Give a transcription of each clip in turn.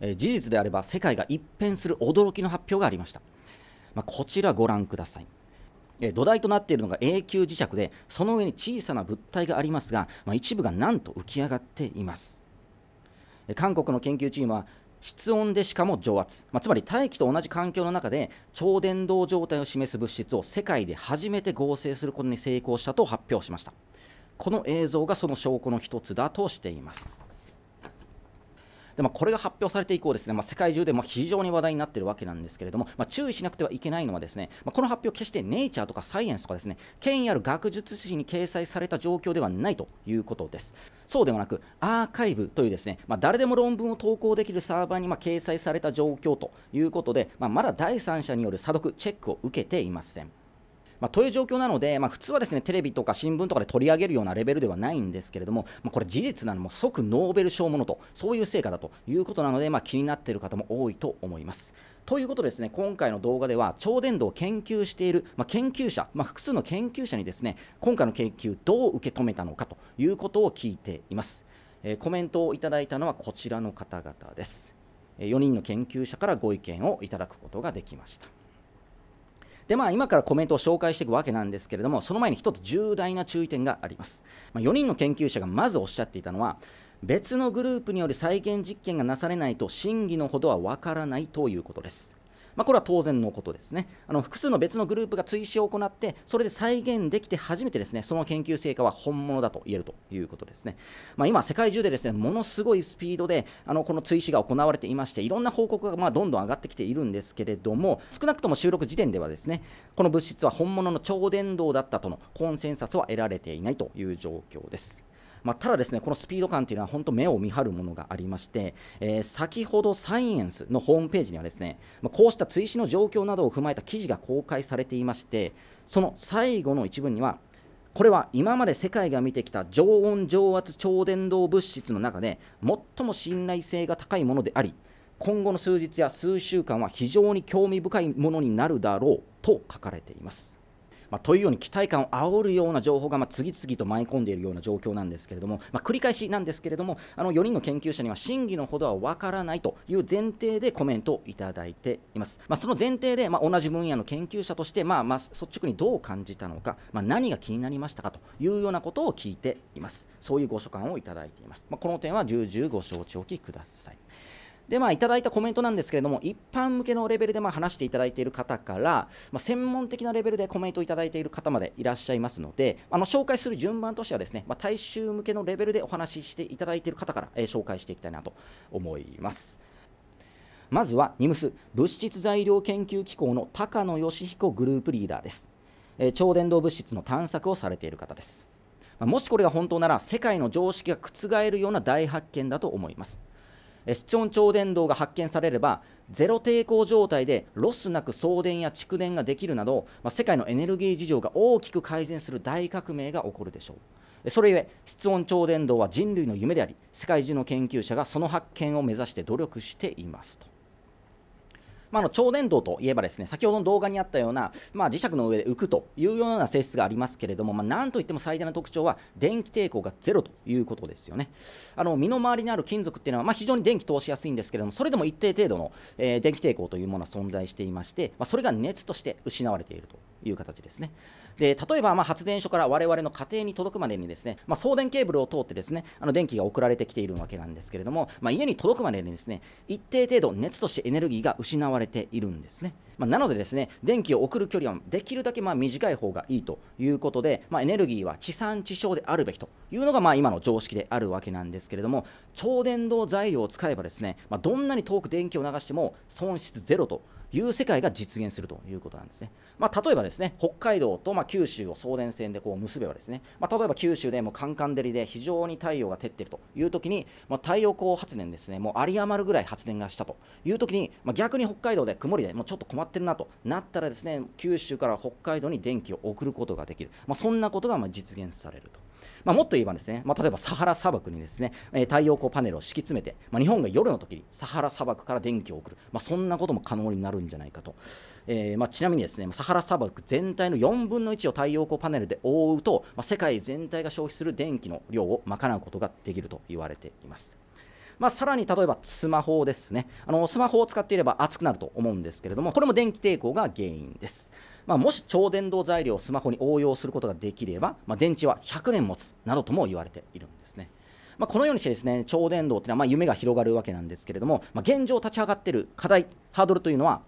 えー、事実であれば世界が一変する驚きの発表がありました、まあ、こちらご覧くださいえー、土台となっているのが永久磁石でその上に小さな物体がありますが、まあ、一部がなんと浮き上がっています韓国の研究チームは室温でしかも蒸圧、まあ、つまり大気と同じ環境の中で超伝導状態を示す物質を世界で初めて合成することに成功したと発表しましたこの映像がその証拠の一つだとしていますで、まあ、これが発表されて以降、ですね、まあ、世界中でま非常に話題になっているわけなんですけれども、まあ、注意しなくてはいけないのは、ですね、まこの発表、決してネイチャーとかサイエンスとか、ですね権威ある学術誌に掲載された状況ではないということです。そうではなく、アーカイブというですね、ま誰でも論文を投稿できるサーバーにま掲載された状況ということで、ままだ第三者による査読、チェックを受けていません。まあ、という状況なので、まあ、普通はですねテレビとか新聞とかで取り上げるようなレベルではないんですけれども、まあ、これ事実なのも即ノーベル賞ものとそういう成果だということなので、ま気になっている方も多いと思います。ということですね今回の動画では超伝導を研究している、まあ、研究者、まあ、複数の研究者にですね今回の研究どう受け止めたのかということを聞いています、えー、コメントをいただいたのはこちらの方々です4人の研究者からご意見をいただくことができましたでまあ、今からコメントを紹介していくわけなんですけれども、その前に1つ重大な注意点があります。まあ、4人の研究者がまずおっしゃっていたのは、別のグループによる再現実験がなされないと真偽のほどはわからないということです。まあ、これは当然のことですねあの複数の別のグループが追試を行ってそれで再現できて初めてですねその研究成果は本物だと言えるということですね、まあ、今世界中でですねものすごいスピードであのこの追試が行われていましていろんな報告がまどんどん上がってきているんですけれども少なくとも収録時点ではですねこの物質は本物の超伝導だったとのコンセンサスは得られていないという状況ですまあ、ただですねこのスピード感というのは本当目を見張るものがありまして、えー、先ほどサイエンスのホームページにはですね、まあ、こうした追試の状況などを踏まえた記事が公開されていましてその最後の一文にはこれは今まで世界が見てきた常温常圧超伝導物質の中で最も信頼性が高いものであり今後の数日や数週間は非常に興味深いものになるだろうと書かれていますまあ、というように期待感を煽るような情報が、ま次々と舞い込んでいるような状況なんですけれども、ま繰り返しなんですけれどもあの4人の研究者には真偽のほどは分からないという前提でコメントをいただいています、まその前提で、ま同じ分野の研究者として、まあ、ま率直にどう感じたのか、ま何が気になりましたかというようなことを聞いていますそういうご所感をいただいています、まこの点は重々ご承知おきくださいで、まあ、いただいたコメントなんですけれども、一般向けのレベルでまあ話していただいている方から、まあ、専門的なレベルでコメントをいただいている方までいらっしゃいますので、あの紹介する順番としてはですね、まあ、大衆向けのレベルでお話ししていただいている方から、えー、紹介していきたいなと思います。まずは NIMS 物質材料研究機構の高野義彦グループリーダーです、えー、超伝導物質の探索をされている方です、まあ、もしこれが本当なら世界の常識が覆るような大発見だと思います室温超電導が発見されればゼロ抵抗状態でロスなく送電や蓄電ができるなど、まあ、世界のエネルギー事情が大きく改善する大革命が起こるでしょうそれゆえ室温超電導は人類の夢であり世界中の研究者がその発見を目指して努力していますとまあ、の超電導といえばですね先ほどの動画にあったような、まあ、磁石の上で浮くというような性質がありますけれども、まあ、なんといっても最大の特徴は電気抵抗がゼロということですよねあの身の回りにある金属っていうのは、まあ、非常に電気通しやすいんですけれどもそれでも一定程度の、えー、電気抵抗というものは存在していまして、まそれが熱として失われているという形ですね。で例えばま発電所から我々の家庭に届くまでにですね、まあ、送電ケーブルを通ってですねあの電気が送られてきているわけなんですけれども、まあ、家に届くまでにですね一定程度熱としてエネルギーが失われているんですね、まあ、なのでですね電気を送る距離はできるだけま短い方がいいということで、まエネルギーは地産地消であるべきというのがまあ今の常識であるわけなんですけれども超電導材料を使えばですね、まどんなに遠く電気を流しても損失ゼロという世界が実現するということなんですね。まあ、例えばですね、北海道とま九州を送電線でこう結べばですね、まあ、例えば九州でもカンカン照りで非常に太陽が照っているという時に、まあ、太陽光発電ですね、もう有り余るぐらい発電がしたという時に、ま逆に北海道で曇りでもうちょっと困ってるなとなったらですね、九州から北海道に電気を送ることができる、まそんなことがま実現されると。まあ、もっと言えばですね、まあ、例えばサハラ砂漠にですね、え太陽光パネルを敷き詰めて、まあ、日本が夜の時にサハラ砂漠から電気を送る、まそんなことも可能になるんじゃないかと、えー、まちなみにですねサハラ砂漠全体の4分の1を太陽光パネルで覆うと、ま世界全体が消費する電気の量を賄うことができると言われています。まあ、さらに例えばスマホですねあのスマホを使っていれば熱くなると思うんですけれどもこれも電気抵抗が原因ですまあ、もし超電導材料をスマホに応用することができれば、まあ、電池は100年持つなどとも言われているんですね。まあ、このようにしてですね超電導というのはま夢が広がるわけなんですけれども、ま現状立ち上がっている課題、ハードルというのは、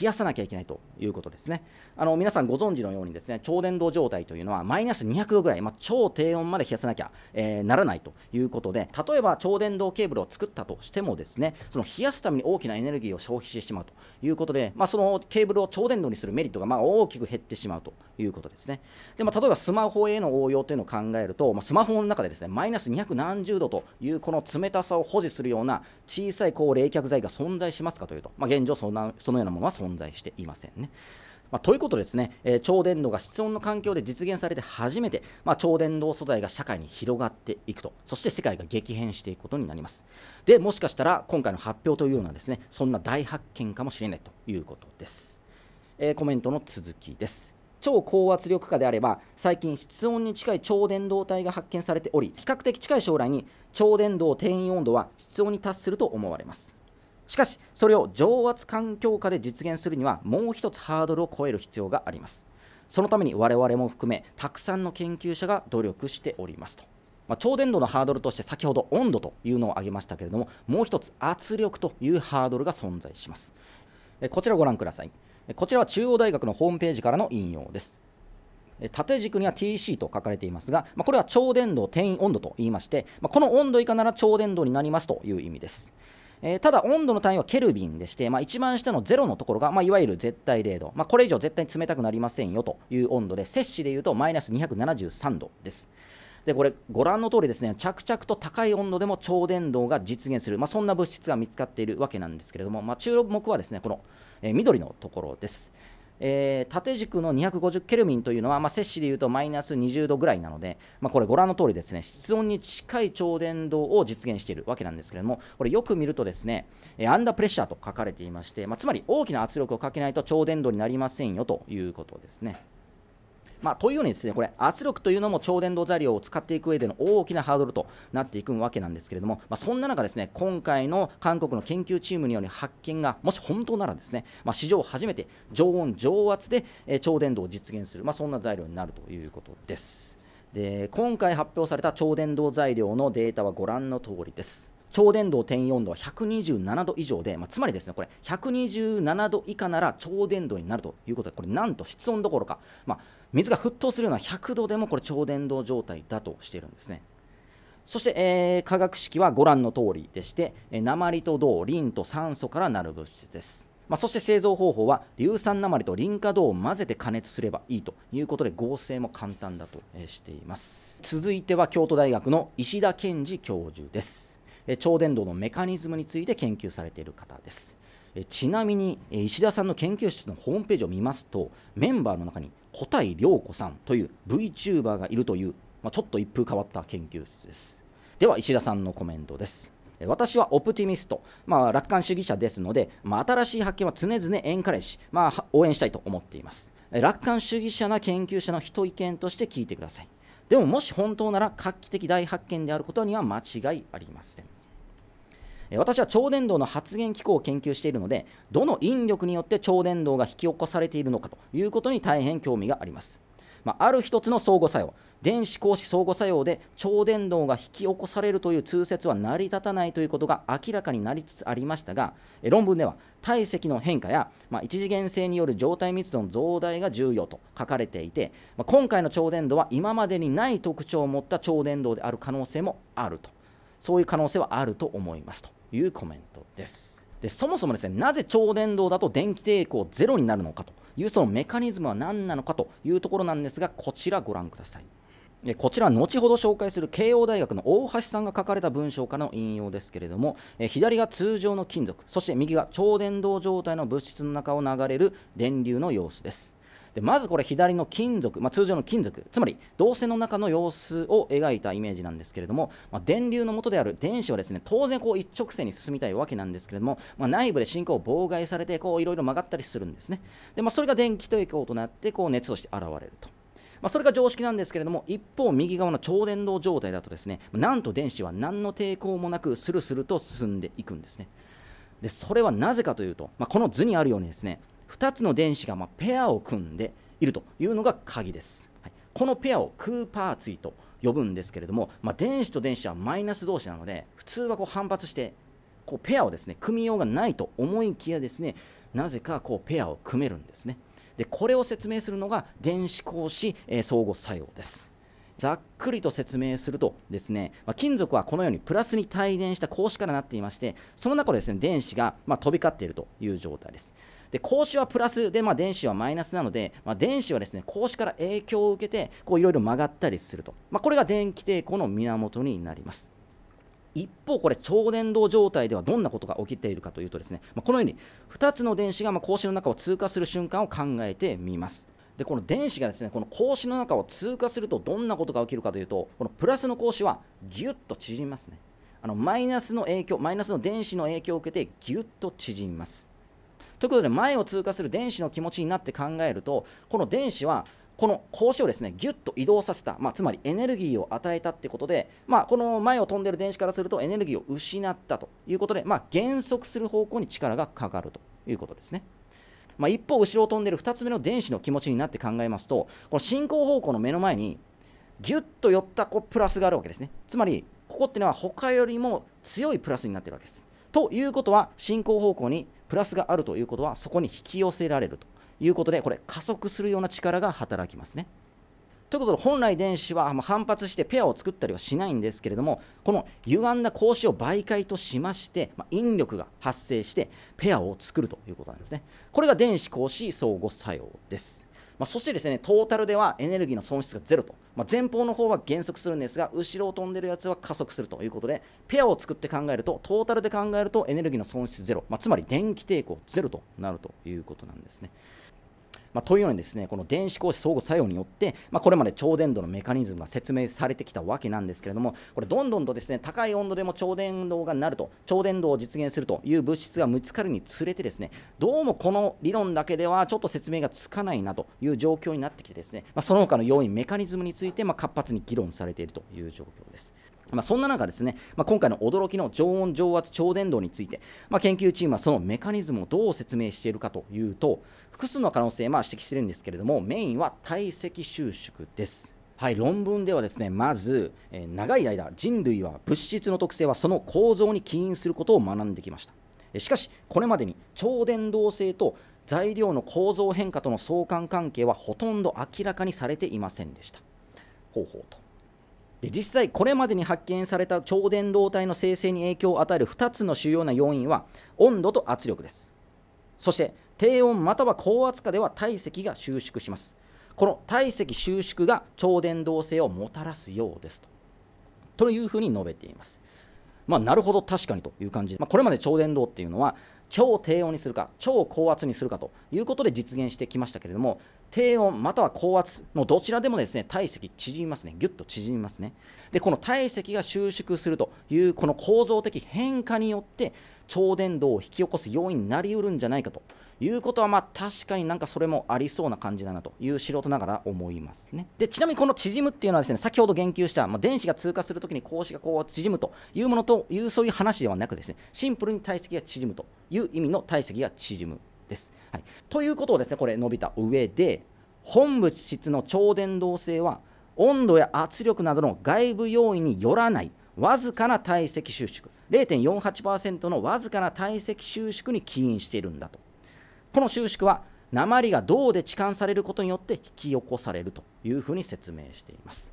冷やさなきゃいけないということですね。あの皆さんご存知のようにですね、超伝導状態というのはマイナス200度ぐらい、まあ、超低温まで冷やさなきゃ、えー、ならないということで、例えば超伝導ケーブルを作ったとしてもですね、その冷やすために大きなエネルギーを消費してしまうということで、まあ、そのケーブルを超伝導にするメリットがま大きく減ってしまうということですね。でまあ、例えばスマホへの応用というのを考えると、まあ、スマホの中でですね、マイナス200何十度というこの冷たさを保持するような小さいこう冷却剤が存在しますかというと、ま現状そんな、そのようなものは存在していませんね。まあ、ということですね、えー、超電導が室温の環境で実現されて初めて、まあ、超電導素材が社会に広がっていくと、そして世界が激変していくことになります。で、もしかしたら今回の発表というのはですね、そんな大発見かもしれないということです。えー、コメントの続きです。超高圧力下であれば最近室温に近い超電導体が発見されており比較的近い将来に超電導転移温度は室温に達すると思われますしかしそれを上圧環境下で実現するにはもう一つハードルを超える必要がありますそのために我々も含めたくさんの研究者が努力しておりますと、まあ、超伝導のハードルとして先ほど温度というのを挙げましたけれどももう一つ圧力というハードルが存在しますこちらをご覧くださいこちらは中央大学のホームページからの引用です縦軸には TC と書かれていますが、まあ、これは超伝導転移温度と言いまして、まあ、この温度以下なら超伝導になりますという意味です。えー、ただ温度の単位はケルビンでして、まあ、一番下の0のところが、まあ、いわゆる絶対0度、まあ、これ以上絶対に冷たくなりませんよという温度で摂氏でいうとマイナス273度です。でこれご覧の通りですね着々と高い温度でも超電導が実現する、まあ、そんな物質が見つかっているわけなんですけれども、まあ、注目はですねこの、えー、緑のところです、えー、縦軸の250ケルミンというのは、まあ、摂氏でいうとマイナス20度ぐらいなので、まあ、これご覧の通りですね室温に近い超伝導を実現しているわけなんですけれどもこれよく見るとですね、えアンダープレッシャーと書かれていまして、まあ、つまり大きな圧力をかけないと超伝導になりませんよということですね。まあ、というようにですねこれ圧力というのも超電導材料を使っていく上での大きなハードルとなっていくわけなんですけれども、まあ、そんな中ですね今回の韓国の研究チームによる発見がもし本当ならですね、まあ、史上初めて常温常圧で、超電導を実現する、まあ、そんな材料になるということです。で今回発表された超電導材料のデータはご覧の通りです。超電導転移温度は127度以上で、まあ、つまりですねこれ127度以下なら超電導になるということでこれなんと室温どころか、まあ、水が沸騰するような100度でもこれ超伝導状態だとしているんですね。そして、えー、化学式はご覧の通りでして、えー、鉛と銅、リンと酸素からなる物質です。まあ、そして製造方法は硫酸鉛とリン化銅を混ぜて加熱すればいいということで合成も簡単だと、えー、しています続いては京都大学の石田健二教授です、えー、超伝導のメカニズムについて研究されている方ですちなみに石田さんの研究室のホームページを見ますとメンバーの中に古体涼子さんという VTuber がいるという、まあ、ちょっと一風変わった研究室ですでは石田さんのコメントです私はオプティミスト、まあ、楽観主義者ですので、まあ、新しい発見は常々エンカレッジ、まあ、応援したいと思っています楽観主義者な研究者の一意見として聞いてくださいでももし本当なら画期的大発見であることには間違いありません私は超電導の発現機構を研究しているのでどの引力によって超電導が引き起こされているのかということに大変興味があります、まあ、ある一つの相互作用電子光子相互作用で超電導が引き起こされるという通説は成り立たないということが明らかになりつつありましたが論文では体積の変化や、まあ、一次元性による状態密度の増大が重要と書かれていて、まあ、今回の超電導は今までにない特徴を持った超電導である可能性もあるとそういう可能性はあると思いますというコメントです。でそもそもですねなぜ超電導だと電気抵抗ゼロになるのかというそのメカニズムは何なのかというところなんですがこちらご覧ください。こちら後ほど紹介する慶応大学の大橋さんが書かれた文章からの引用ですけれども左が通常の金属そして右が超電導状態の物質の中を流れる電流の様子ですでまずこれ左の金属、まあ、通常の金属つまり導線の中の様子を描いたイメージなんですけれども、まあ、電流の元である電子はですね当然こう一直線に進みたいわけなんですけれども、まあ、内部で進行を妨害されていろいろ曲がったりするんですねで、まそれが電気抵抗となってこう熱として現れると。まあ、それが常識なんですけれども一方右側の超電導状態だとですねなんと電子は何の抵抗もなくスルスルと進んでいくんですねでそれはなぜかというと、まあ、この図にあるようにですね2つの電子がまペアを組んでいるというのが鍵です、はい、このペアをクーパーツイと呼ぶんですけれども、まあ、電子と電子はマイナス同士なので普通はこう反発してこうペアをですね組みようがないと思いきやですねなぜかこうペアを組めるんですねでこれを説明するのが電子格子、えー、相互作用ですざっくりと説明するとですね、まあ、金属はこのようにプラスに帯電した格子からなっていまして、その中でですね、電子がま飛び交っているという状態です。で格子はプラスで、まあ、電子はマイナスなので、まあ、電子はですね格子から影響を受けていろいろ曲がったりすると、まあ、これが電気抵抗の源になります。一方、これ超電導状態ではどんなことが起きているかというとですね、まこのように2つの電子がま格子の中を通過する瞬間を考えてみます。でこの電子がですねこの格子の中を通過するとどんなことが起きるかというとこのプラスの格子はギュッと縮みますねあのマイナスの影響マイナスの電子の影響を受けてギュッと縮みますということで前を通過する電子の気持ちになって考えるとこの電子はこの格子をですねギュッと移動させた、まあ、つまりエネルギーを与えたってことで、まあ、この前を飛んでる電子からするとエネルギーを失ったということで、まあ、減速する方向に力がかかるということですね。まあ、一方、後ろを飛んでる2つ目の電子の気持ちになって考えますと、この進行方向の目の前に、ぎゅっと寄ったこうプラスがあるわけですね。つまり、ここっていうのは他よりも強いプラスになってるわけです。ということは、進行方向にプラスがあるということは、そこに引き寄せられるということで、これ、加速するような力が働きますね。ということで本来電子は反発してペアを作ったりはしないんですけれどもこの歪んだ格子を媒介としまして、ま引力が発生してペアを作るということなんですねこれが電子格子相互作用です、まあ、そしてですねトータルではエネルギーの損失がゼロと、まあ、前方の方は減速するんですが後ろを飛んでるやつは加速するということでペアを作って考えるとトータルで考えるとエネルギーの損失ゼロ、まあ、つまり電気抵抗ゼロとなるということなんですねまあ、というようにですねこの電子光子相互作用によって、まあ、これまで超電導のメカニズムが説明されてきたわけなんですけれどもこれどんどんとですね高い温度でも超電導がなると超電導を実現するという物質が見つかるにつれてですねどうもこの理論だけではちょっと説明がつかないなという状況になってきてですね、まあ、その他の要因メカニズムについてま活発に議論されているという状況です。まあ、そんな中ですね、まあ、今回の驚きの常温常圧超伝導について、まあ、研究チームはそのメカニズムをどう説明しているかというと複数の可能性、まあ、指摘しているんですけれどもメインは体積収縮です。はい、論文ではですねまず、えー、長い間人類は物質の特性はその構造に起因することを学んできましたしかしこれまでに超伝導性と材料の構造変化との相関関係はほとんど明らかにされていませんでした方法とで実際これまでに発見された超伝導体の生成に影響を与える2つの主要な要因は温度と圧力ですそして低温または高圧下では体積が収縮しますこの体積収縮が超伝導性をもたらすようですとというふうに述べていますまあ、なるほど確かにという感じで、まあ、これまで超伝導っていうのは超低温にするか超高圧にするかということで実現してきましたけれども低温または高圧のどちらでもですね体積縮みますねぎゅっと縮みますねでこの体積が収縮するというこの構造的変化によって超伝導を引き起こす要因になりうるんじゃないかということはまあ確かになんかそれもありそうな感じだなという素人ながら思いますねでちなみにこの縮むっていうのはですね先ほど言及した、まあ、電子が通過するときに格子がこう縮むというものというそういう話ではなくですねシンプルに体積が縮むという意味の体積が縮むです、はい、ということをですねこれ述べた上で本物質の超伝導性は温度や圧力などの外部要因によらないわずかな体積収縮0.48%のわずかな体積収縮に起因しているんだとこの収縮は鉛が銅で置換されることによって引き起こされるというふうに説明しています。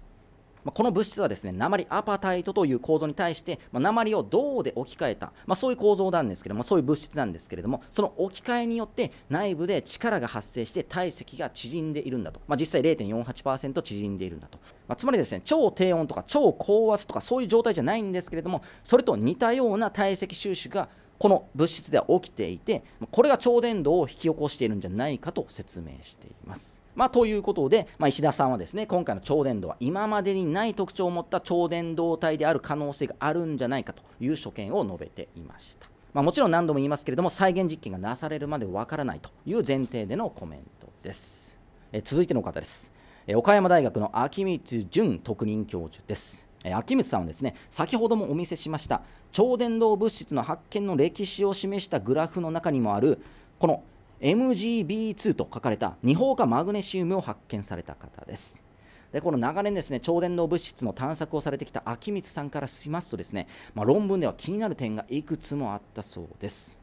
まこの物質はですね鉛アパタイトという構造に対して、ま鉛を銅で置き換えた、まあ、そういう構造なんですけども、まあ、そういう物質なんですけれどもその置き換えによって内部で力が発生して体積が縮んでいるんだと、まあ、実際0.48%縮んでいるんだと、まつまりですね超低温とか超高圧とかそういう状態じゃないんですけれどもそれと似たような体積収縮がこの物質では起きていてこれが超伝導を引き起こしているんじゃないかと説明しています。まあ、ということで、まあ、石田さんはですね今回の超伝導は今までにない特徴を持った超伝導体である可能性があるんじゃないかという所見を述べていました。まあ、もちろん何度も言いますけれども再現実験がなされるまでわからないという前提でのコメントです。え続いての方です。え岡山大学の秋光淳特任教授です。え秋光さんはですね先ほどもお見せしました超伝導物質の発見の歴史を示したグラフの中にもあるこの MGB2 と書かれた二酸化マグネシウムを発見された方ですでこの長年ですね超伝導物質の探索をされてきた秋光さんからしますとですね、まあ、論文では気になる点がいくつもあったそうです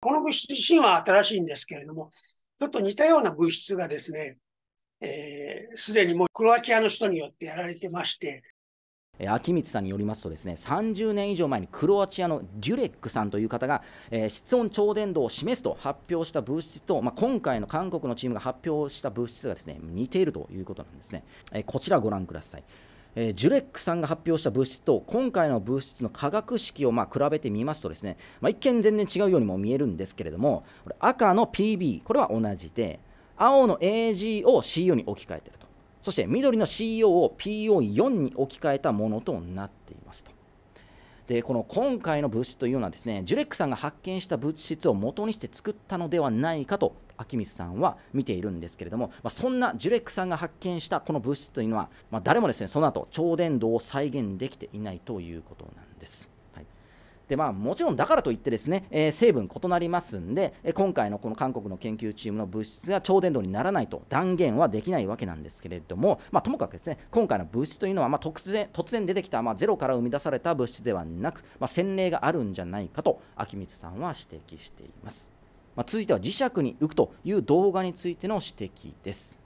この物質自身は新しいんですけれどもちょっと似たような物質がですねすで、えー、にもうクロアチアの人によってやられてましてえ秋光さんによりますとですね30年以上前にクロアチアのデュレックさんという方が、えー、室温超伝導を示すと発表した物質と、まあ、今回の韓国のチームが発表した物質がですね似ているということなんですね、えー、こちらご覧くださいえー、ジュレックさんが発表した物質と今回の物質の化学式をま比べてみますとですね、まあ、一見全然違うようにも見えるんですけれども赤の PB これは同じで青の AG を CU に置き換えているとそして緑の CO を PO4 に置き換えたものとなっていますと。でこの今回の物質というのはですねジュレックさんが発見した物質を元にして作ったのではないかと秋光さんは見ているんですけれども、まあ、そんなジュレックさんが発見したこの物質というのは、まあ、誰もですねその後超伝導を再現できていないということなんです。でまあ、もちろんだからといってですね、えー、成分異なりますんで、え今回のこの韓国の研究チームの物質が超伝導にならないと断言はできないわけなんですけれども、まあ、ともかくですね今回の物質というのは、まあ、突然突然出てきた、まあ、ゼロから生み出された物質ではなく、まあ、洗礼があるんじゃないかと秋光さんは指摘しています。まあ、続いては磁石に浮くという動画についての指摘です。